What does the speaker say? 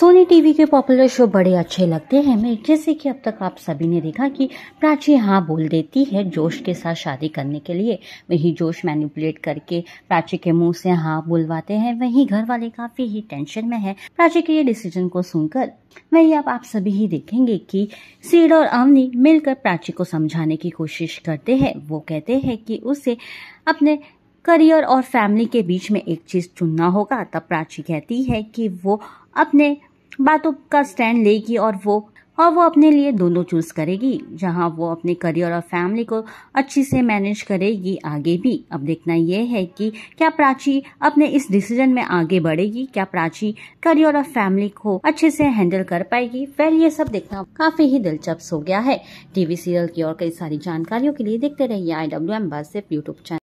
Soni TV के popular show बड़े अच्छे लगते हैं मैं जैसे कि अब तक आप सभी ने देखा कि प्राची हाँ बोल देती है जोश के साथ शादी करने के लिए वही जोश मैनिपुलेट करके प्राची के मुंह से हाँ बुलवाते हैं वहीं घर वाले काफी ही टेंशन में है प्राची के ये डिसीजन को सुनकर वही अब आप सभी ही देखेंगे कि सीड और अवनी मिलकर प्राची को समझाने की कोशिश करते हैं वो कहते हैं कि उसे अपने करियर और फैमिली के बीच में एक चीज़ चुनना होगा तब प्राची कहती है कि वो अपने बातों का स्टैंड लेगी और वो और वो अपने लिए दोनों चूज करेगी जहां वो अपने करियर और फैमिली को अच्छी से मैनेज करेगी आगे भी अब देखना यह है कि क्या प्राची अपने इस डिसीजन में आगे बढ़ेगी क्या प्राची करियर और फैमिली को अच्छे से हैंडल कर पाएगी फिर ये सब देखना काफी ही दिलचस्प हो गया है टीवी सीरियल की और कई सारी जानकारियों के लिए देखते रहिए I W M buzz YouTube channel